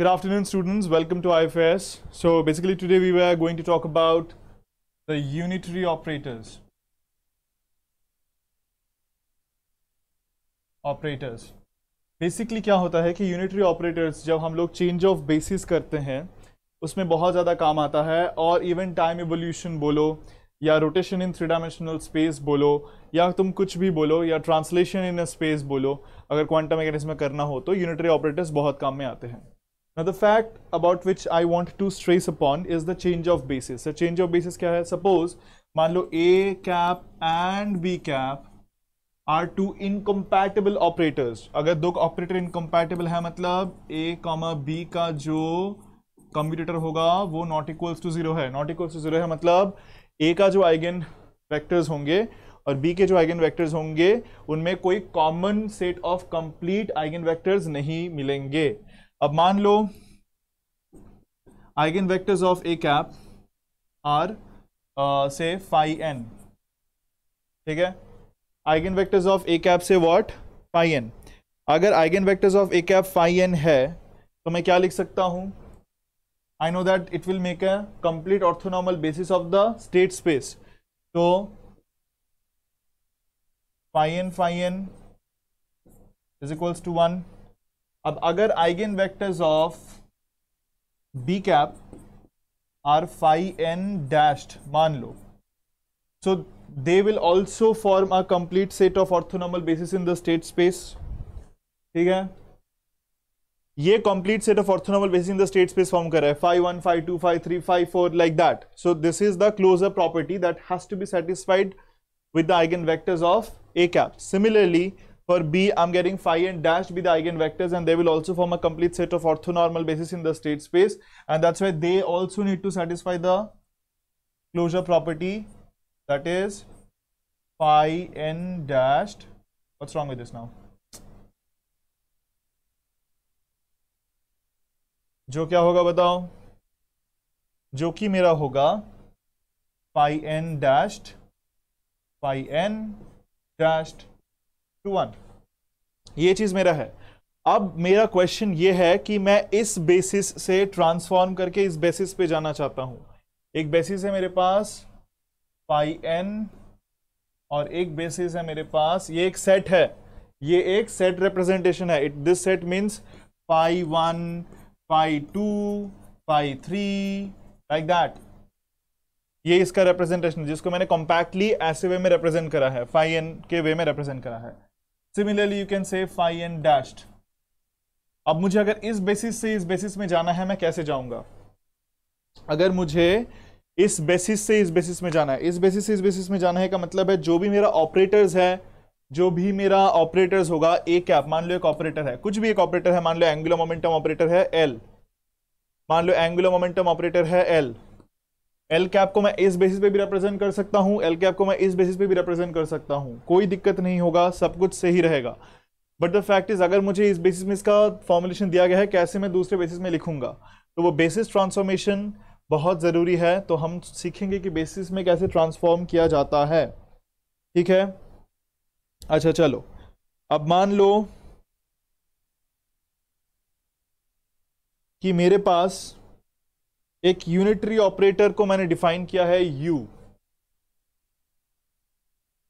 Good afternoon, students. Welcome to IFS. So basically today we were going to talk about the unitary operators. Operators. Basically क्या होता है कि unitary operators जब हम लोग change of basis करते हैं उसमें बहुत ज़्यादा काम आता है और इवन टाइम एवोल्यूशन बोलो या rotation in three dimensional space बोलो या तुम कुछ भी बोलो या ट्रांसलेशन इन अ स्पेस बोलो अगर क्वांटम मैकेनिक्स में करना हो तो यूनिटरी ऑपरेटर्स बहुत काम में आते हैं Now the fact about which I want to stress upon is the change of basis. So change of basis क्या है? Suppose मान लो A cap and B cap are two incompatible operators अगर दो ऑपरेटर incompatible है मतलब ए comma B का जो कम्प्यूटर होगा वो नॉट इक्वल्स टू जीरो है नॉट इक्वल्स टू जीरो है मतलब ए का जो आइगन vectors होंगे और बी के जो आइगन vectors होंगे उनमें कोई common set of complete eigen vectors नहीं मिलेंगे अब मान लो eigenvectors of A cap are say phi n ठीक है eigenvectors of A cap say what phi n अगर eigenvectors of A cap phi n है तो मैं क्या लिख सकता हूं I know that it will make a complete orthonormal basis of the state space तो phi n phi n is equals to one अब अगर eigenvectors of B cap are phi n dashed मान लो so they will also form a complete set of orthonormal basis in the state space ठीक है ये complete set of orthonormal basis in the state space form कर रहा है phi one phi two phi three phi four like that so this is the closure property that has to be satisfied with the eigenvectors of A cap similarly For B, I'm getting phi and dash be the eigenvectors and they will also form a complete set of orthonormal basis in the state space. And that's why they also need to satisfy the closure property that is phi n dashed. What's wrong with this now? जो क्या होगा बताओ जो कि मेरा होगा phi n dashed phi n dashed to one ये चीज मेरा है अब मेरा क्वेश्चन ये है कि मैं इस बेसिस से ट्रांसफॉर्म करके इस बेसिस पे जाना चाहता हूं एक बेसिस है मेरे पास पाई एन और एक बेसिस है मेरे पास ये एक सेट है ये एक सेट रिप्रेजेंटेशन है it this set means pi one pi two pi three like that ये इसका रिप्रेजेंटेशन जिसको मैंने कॉम्पैक्टली ऐसे वे में रिप्रेजेंट करा है फाइव एन के वे में रिप्रेजेंट करा है similarly you can say phi n dashed अब मुझे अगर इस बेसिस से इस बेसिस में जाना है मैं कैसे जाऊंगा अगर मुझे इस बेसिस से इस बेसिस में जाना है इस बेसिस से इस बेसिस में जाना है का मतलब है जो भी मेरा ऑपरेटर्स है जो भी मेरा ऑपरेटर्स होगा एक कैप मान लो एक ऑपरेटर है कुछ भी एक ऑपरेटर है मान लो एंगुलर मोमेंटम ऑपरेटर है एल मान लो एंगुलर मोमेंटम ऑपरेटर है एल एल कैप को मैं इस बेसिस पे भी रिप्रेजेंट कर सकता हूँ एल कैप को मैं इस बेसिस पे भी रिप्रेजेंट कर सकता हूँ कोई दिक्कत नहीं होगा सब कुछ सही रहेगा बट द फैक्ट इज अगर मुझे इस बेसिस में इसका फॉर्मुलेशन दिया गया है कैसे मैं दूसरे बेसिस में लिखूंगा तो वो बेसिस ट्रांसफॉर्मेशन बहुत ज़रूरी है तो हम सीखेंगे कि बेसिस में कैसे ट्रांसफॉर्म किया जाता है ठीक है अच्छा चलो अब मान लो कि मेरे पास एक यूनिटरी ऑपरेटर को मैंने डिफाइन किया है यू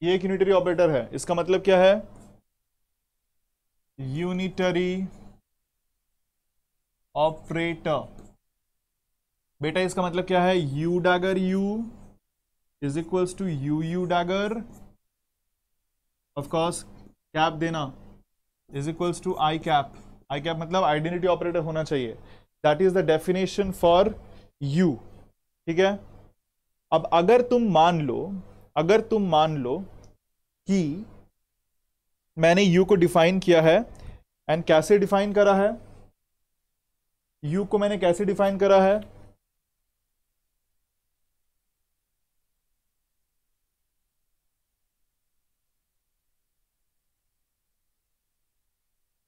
ये एक यूनिटरी ऑपरेटर है इसका मतलब क्या है यूनिटरी ऑपरेटर बेटा इसका मतलब क्या है u dagger u is equals to U U dagger of course cap देना is equals to I cap I cap मतलब आइडेंटिटी ऑपरेटर होना चाहिए that is the definition for U ठीक है अब अगर तुम मान लो अगर तुम मान लो कि मैंने यू को डिफाइन किया है एंड कैसे डिफाइन करा है यू को मैंने कैसे डिफाइन करा है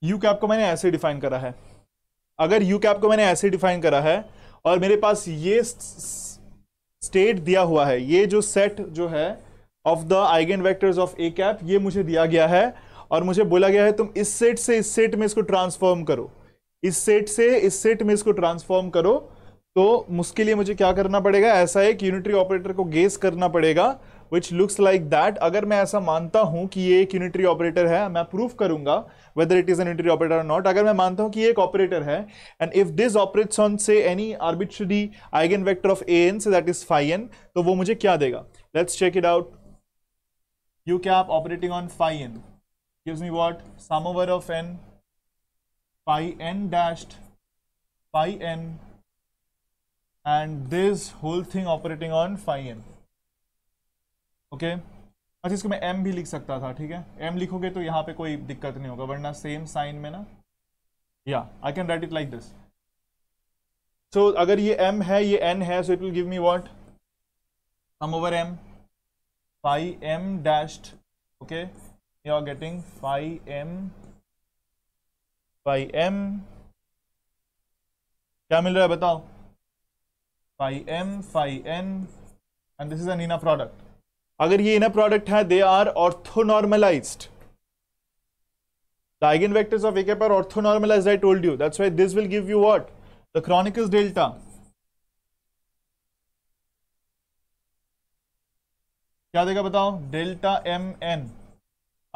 यू कैप को मैंने ऐसे डिफाइन करा है अगर यू कैप को मैंने ऐसे डिफाइन करा है और मेरे पास ये स्टेट दिया हुआ है ये जो सेट जो है of the eigenvectors of A cap ये मुझे दिया गया है और मुझे बोला गया है तुम इस सेट से इस सेट में इसको ट्रांसफॉर्म करो इस सेट से इस सेट में इसको ट्रांसफॉर्म करो तो उसके लिए मुझे क्या करना पड़ेगा ऐसा एक यूनिटरी ऑपरेटर को गेस करना पड़ेगा विच लुक्स लाइक दैट अगर मैं ऐसा मानता हूँ कि ये एक यूनिटरी ऑपरेटर है मैं प्रूव करूंगा whether it is an unitary operator और नॉट अगर मैं मानता हूँ कि ये एक ऑपरेटर है and if this operates on say any arbitrary eigenvector of a n say that is phi n तो वो मुझे क्या देगा let's check it out you आप operating on phi n gives me what sum over of n phi n dashed phi n and this whole thing operating on phi n okay अच्छा इसको मैं M भी लिख सकता था ठीक है एम लिखोगे तो यहाँ पे कोई दिक्कत नहीं होगा वरना सेम साइन में ना या I can write it like this so अगर ये एम है ये एन है so it will give me what sum over m phi m dashed okay you are getting phi m phi m क्या मिल रहा है बताओ phi m phi n and this is an enough product अगर ये inner product है they are orthonormalize eigenvectors of AK पर orthonormalize I told you that's why this will give you what the Kronecker's delta क्या देगा बताओ delta m n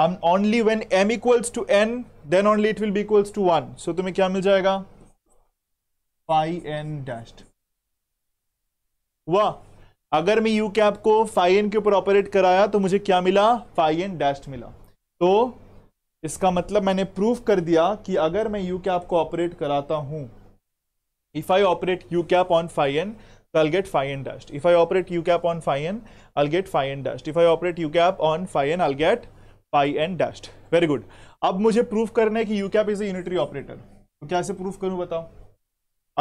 m only when m equals to n then only it will be equals to one so तुम्हें क्या मिल जाएगा five n dash वाह अगर मैं you cap को फाइन के ऊपर ऑपरेट कराया तो मुझे क्या मिला फाइन डैश मिला तो इसका मतलब मैंने प्रूफ कर दिया कि अगर मैं यू कैप को ऑपरेट कराता हूं if I operate U cap on phi n तो I get phi n dash if I operate U cap on n I get phi n dash if I operate U cap on n I get phi n dash very good अब मुझे proof करना है कि U cap is a unitary operator तो कैसे proof करूं बताओ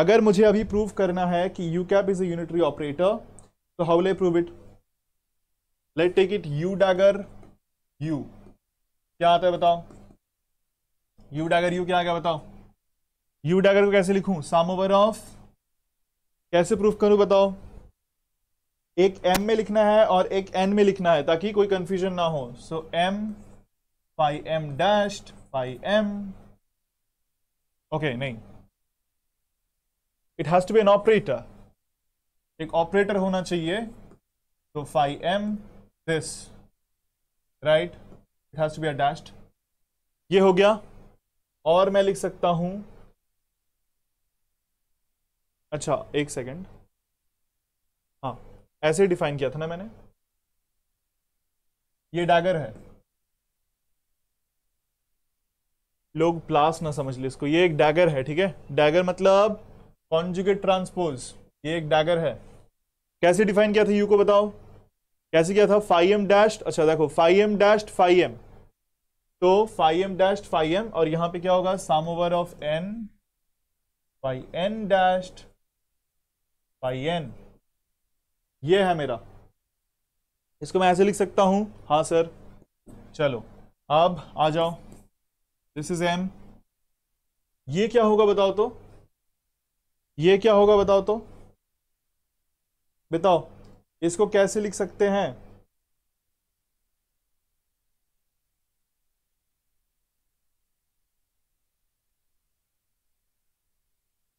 अगर मुझे अभी प्रूफ करना है कि U cap is a unitary operator So how will I prove it? let take it U dagger U. kya aata hai batao U dagger U kya aa gaya batao U dagger ko kaise likhu sum over of कैसे proof करूं बताओ एक M में लिखना है और एक N में लिखना है ताकि कोई कंफ्यूजन ना हो so M pi m dash pi m okay नहीं it has to be an operator एक ऑपरेटर होना चाहिए तो phi m this right it has to be attached ये हो गया और मैं लिख सकता हूं अच्छा एक सेकेंड हाँ ऐसे डिफाइन किया था ना मैंने ये डैगर है लोग प्लास ना समझ ले इसको ये एक डैगर है ठीक है डैगर मतलब कॉन्जुगेट ट्रांसपोज ये एक डैगर है कैसे डिफाइन किया था यू को बताओ कैसे किया था फाइव एम डैश अच्छा देखो phi m dash phi m तो phi m dash phi m और यहां पे क्या होगा sum over of n phi n dash phi n ये है मेरा इसको मैं ऐसे लिख सकता हूं हाँ सर चलो अब आ जाओ दिस इज एम ये क्या होगा बताओ तो ये क्या होगा बताओ तो बताओ इसको कैसे लिख सकते हैं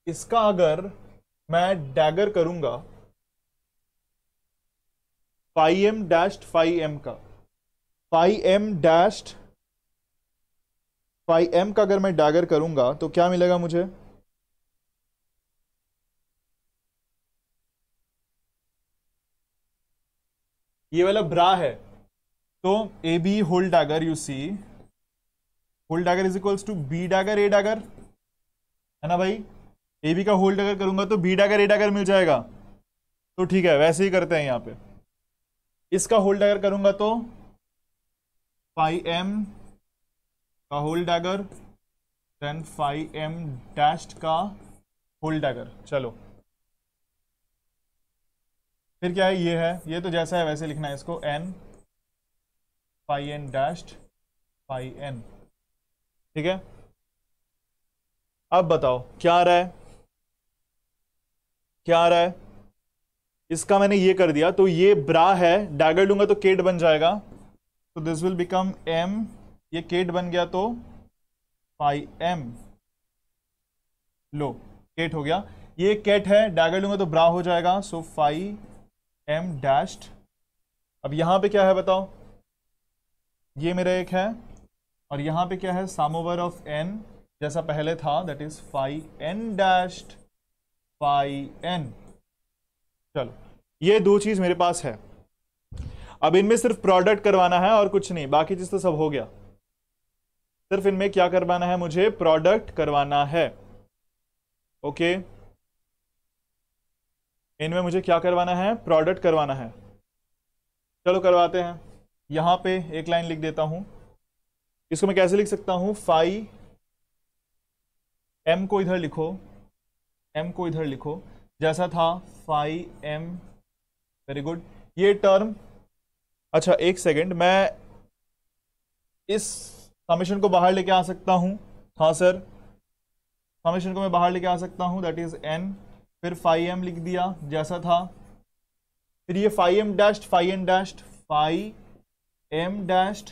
इसका अगर मैं डैगर करूंगा phi m dash phi m का phi m dash phi m का अगर मैं डैगर करूंगा तो क्या मिलेगा मुझे ये वाला ब्रा है तो A B whole dagger you see whole dagger is equals to B dagger A dagger है ना भाई ए बी का होल डागर करूंगा तो बी डागर ए डागर मिल जाएगा तो ठीक है वैसे ही करते हैं यहाँ पे इसका होल डागर करूंगा तो फाइव एम का whole dagger then phi m dash का होल डागर चलो फिर क्या है ये है ये तो जैसा है वैसे लिखना है इसको n pi n dashed pi n ठीक है अब बताओ क्या आ रहा है क्या आ रहा है इसका मैंने ये कर दिया तो ये ब्रा है डैगर लूंगा तो केट बन जाएगा तो दिस विल बिकम एम ये केट बन गया तो पाई एम लो केट हो गया ये केट है डैगर लूंगा तो ब्रा हो जाएगा सो फाइव एम डैश्ड अब यहां पे क्या है बताओ ये मेरा एक है और यहां पे क्या है सामोवर ऑफ एन जैसा पहले था that is phi n dashed phi n चलो ये दो चीज़ मेरे पास है अब इनमें सिर्फ प्रोडक्ट करवाना है और कुछ नहीं बाकी चीज़ तो सब हो गया सिर्फ इनमें क्या करवाना है मुझे प्रोडक्ट करवाना है ओके okay. इनमें मुझे क्या करवाना है प्रोडक्ट करवाना है चलो करवाते हैं यहां पे एक लाइन लिख देता हूं इसको मैं कैसे लिख सकता हूँ फाई एम को इधर लिखो एम को इधर लिखो जैसा था फाई एम वेरी गुड ये टर्म अच्छा एक सेकेंड मैं इस समीशन को बाहर लेके आ सकता हूँ हाँ सर समीशन को मैं बाहर लेके आ सकता हूं दैट इज एन फिर फाइव एम लिख दिया जैसा था फिर ये phi m dash phi n dash phi m dash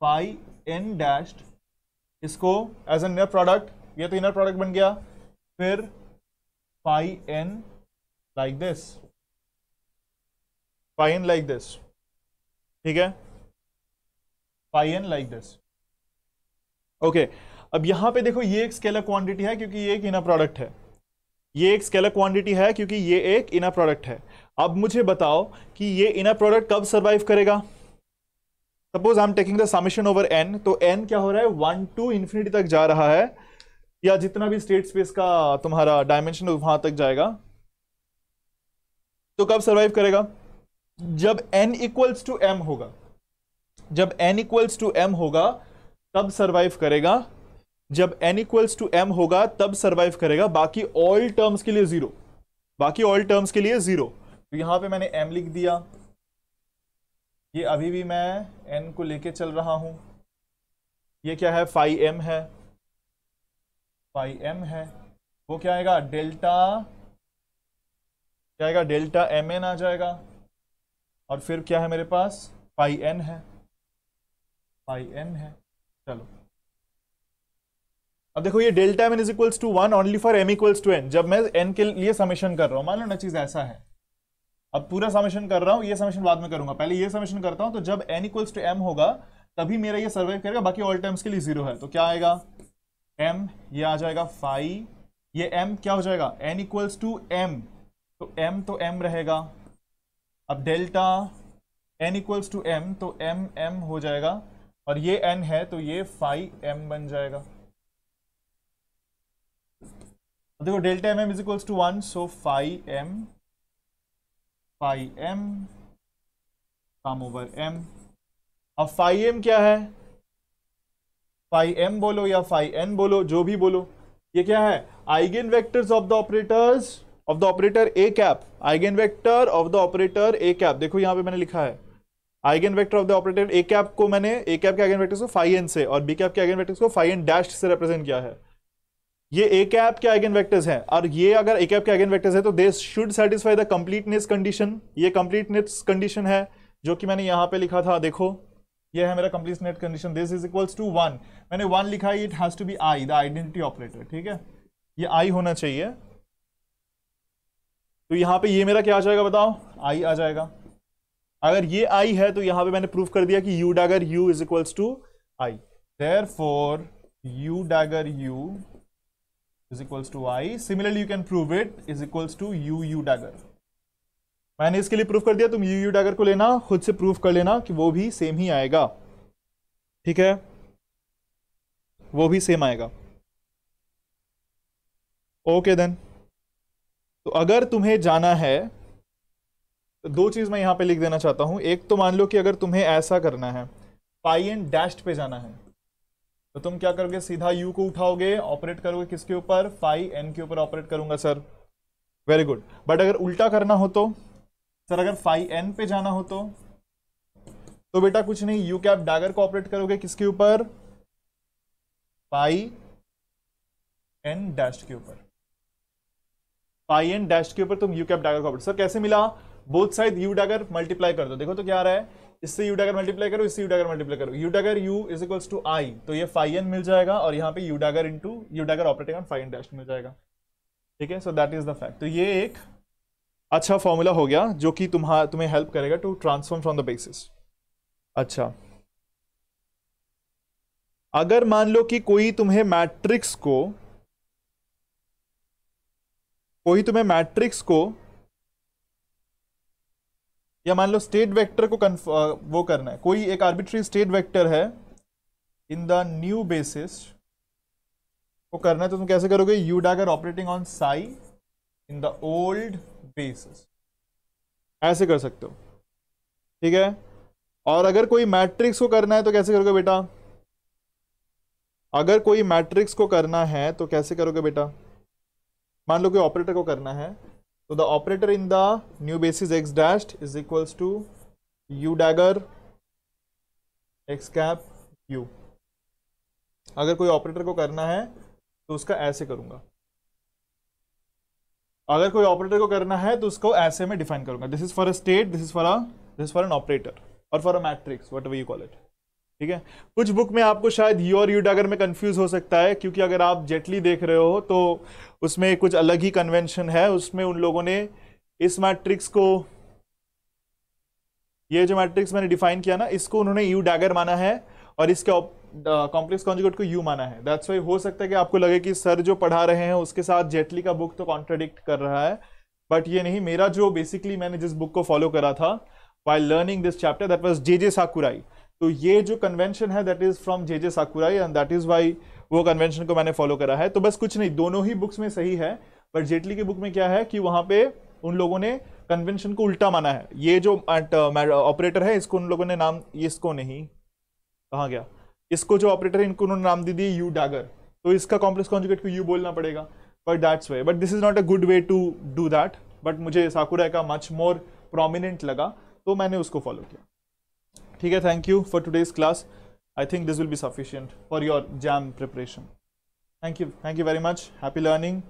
phi n dash इसको एज एन इनर प्रोडक्ट ये तो इनर प्रोडक्ट बन गया फिर phi n like this phi n like this ठीक है phi n like this okay अब यहां पे देखो ये एक स्केलर क्वांटिटी है क्योंकि ये एक इनर प्रोडक्ट है ये एक स्केलर क्वांटिटी है क्योंकि ये एक इनर प्रोडक्ट है अब मुझे बताओ कि ये इनर प्रोडक्ट कब सर्वाइव करेगा suppose I am taking the summation over n तो एन क्या हो रहा है वन टू इन्फिनिटी तक जा रहा है या जितना भी स्टेट स्पेस का तुम्हारा डायमेंशन वहां तक जाएगा तो कब सर्वाइव करेगा जब एन इक्वल्स टू एम होगा जब एन इक्वल्स टू एम होगा तब सर्वाइव करेगा जब एन इक्वल्स टू एम होगा तब सर्वाइव करेगा बाकी ऑल टर्म्स के लिए जीरो बाकी ऑल टर्म्स के लिए जीरो तो यहां पे मैंने एम लिख दिया ये अभी भी मैं एन को लेके चल रहा हूं ये क्या है फाइव एम है फाइव एम है वो क्या आएगा डेल्टा क्या आएगा डेल्टा एम एन आ जाएगा और फिर क्या है मेरे पास फाइव एन है फाइव एन है चलो अब देखो ये delta m is equals to one only for m equals to n जब मैं एन के लिए समेशन कर रहा हूँ मान लो ना चीज ऐसा है अब पूरा समेशन कर रहा हूँ ये समेशन बाद में करूंगा पहले ये समेशन करता हूँ तो जब एन इक्वल्स टू एम होगा तभी मेरा ये सर्वाइव करेगा बाकी ऑल टर्म्स के लिए जीरो है तो क्या आएगा एम ये आ जाएगा फाइव ये एम क्या हो जाएगा एन इक्वल्स टू एम तो एम तो एम रहेगा अब delta n equals to m तो एम एम हो जाएगा और ये एन है तो ये फाइव एम बन जाएगा अब देखो delta m m is equals to one so phi m phi m come over m अब फाइव एम क्या है फाइव एम बोलो या फाइव एन बोलो जो भी बोलो ये क्या है eigenvectors of the operators of the operator A cap eigenvector of the operator A cap देखो यहां पे मैंने लिखा है eigenvector of the operator A cap को मैंने ए कैप के आइगेन वेक्टर्स को फाइव एन से और बी कैप के आइगेन वेक्टर्स को फाइव एन डैश से रिप्रेजेंट किया है ये ए कैप के आइगन वेक्टर्स हैं और ये अगर ए कैप के आइगन वेक्टर्स है तो they should satisfy the completeness condition ये कंप्लीटनेस कंडीशन है जो कि मैंने यहाँ पे लिखा था देखो ये है मेरा completeness condition this is equals to one मैंने वन लिखा है it has to be I the identity operator ठीक है ये आई होना चाहिए तो यहाँ पे ये मेरा क्या आ जाएगा बताओ आई आ जाएगा अगर ये आई है तो यहाँ पे मैंने प्रूफ कर दिया कि U dagger U is equals to I therefore U dagger U is equals to i similarly you can prove it is equals to u u dagger मैंने इसके लिए प्रूफ कर दिया तुम यू यू डागर को लेना खुद से प्रूफ कर लेना कि वो भी सेम ही आएगा ठीक है वो भी सेम आएगा ओके देन तो अगर तुम्हें जाना है तो दो चीज़ मैं यहां पे लिख देना चाहता हूं एक तो मान लो कि अगर तुम्हें ऐसा करना है पाई एंड डैश पे जाना है तो तुम क्या करोगे सीधा यू को उठाओगे ऑपरेट करोगे किसके ऊपर फाइव एन के ऊपर ऑपरेट करूंगा सर वेरी गुड बट अगर उल्टा करना हो तो सर अगर फाइव एन पे जाना हो तो तो बेटा कुछ नहीं यू कैप डागर को ऑपरेट करोगे किसके ऊपर पाई एन डैश के ऊपर पाई एन डैश के ऊपर तुम यू कैप डागर को ऑपरेट सर कैसे मिला both side U dagger multiply कर दो देखो तो क्या आ रहा है इससे यू डागर मल्टीप्लाई करो इससे यू डागर मल्टीप्लाई करो U dagger U is equals to I तो ये फाइव एन मिल जाएगा और यहाँ पे U dagger into U dagger operating on phi n dash मिल जाएगा ठीक है so that is the fact तो ये एक अच्छा फॉर्मूला हो गया जो कि तुम्हा तुम्हें हेल्प करेगा to transform from the basis अच्छा अगर मान लो कि कोई तुम्हें मैट्रिक्स को कोई तुम्हें मैट्रिक्स को या मान लो स्टेट वेक्टर को वो करना है कोई एक आर्बिट्री स्टेट वेक्टर है इन द न्यू बेसिस को करना है तो तुम कैसे करोगे U dagger operating on psi in the old basis ऐसे कर सकते हो ठीक है और अगर कोई मैट्रिक्स को करना है तो कैसे करोगे बेटा अगर कोई मैट्रिक्स को करना है तो कैसे करोगे बेटा मान लो कोई ऑपरेटर को करना है So the operator in the new basis x dashed is equals to u dagger x cap u. अगर कोई ऑपरेटर को करना है तो उसका ऐसे करूंगा अगर कोई ऑपरेटर को करना है तो उसको ऐसे में डिफाइन करूंगा this is for a state this is for a this for an operator और for a matrix what you call it ठीक है कुछ बुक में आपको शायद यू और यूडागर में कंफ्यूज हो सकता है क्योंकि अगर आप जेटली देख रहे हो तो उसमें कुछ अलग ही कन्वेंशन है उसमें उन लोगों ने इस मैट्रिक्स को ये जो मैट्रिक्स मैंने डिफाइन किया ना इसको उन्होंने यू डैगर माना है और इसके कॉम्प्लेक्स कॉन्जुगेट uh, को यू माना है दैट्स वाई हो सकता है कि आपको लगे कि सर जो पढ़ा रहे हैं उसके साथ जेटली का बुक तो कॉन्ट्रडिक्ट कर रहा है बट ये नहीं मेरा जो बेसिकली मैंने जिस बुक को फॉलो करा था why learning this chapter that was J J Sakurai तो ये जो कन्वेंशन है that is from J J Sakurai and that is why वो कन्वेंशन को मैंने फॉलो करा है तो बस कुछ नहीं दोनों ही बुक्स में सही है बट जेटली की बुक में क्या है कि वहां पे उन लोगों ने कन्वेंशन को उल्टा माना है ये जो ऑपरेटर uh, uh, है इसको उन लोगों ने नाम इसको नहीं कहा गया इसको जो ऑपरेटर है इनको उन्होंने नाम दे दिए यू डागर तो इसका कॉम्प्लेक्स कॉन्जुकेट को यू बोलना पड़ेगा but that's way but this is not a good way to do that but मुझे साकुराई का मच मोर प्रोमिनेंट लगा तो मैंने उसको फॉलो किया ठीक है thank you for today's class I think this will be sufficient for your JAM preparation thank you thank you very much happy learning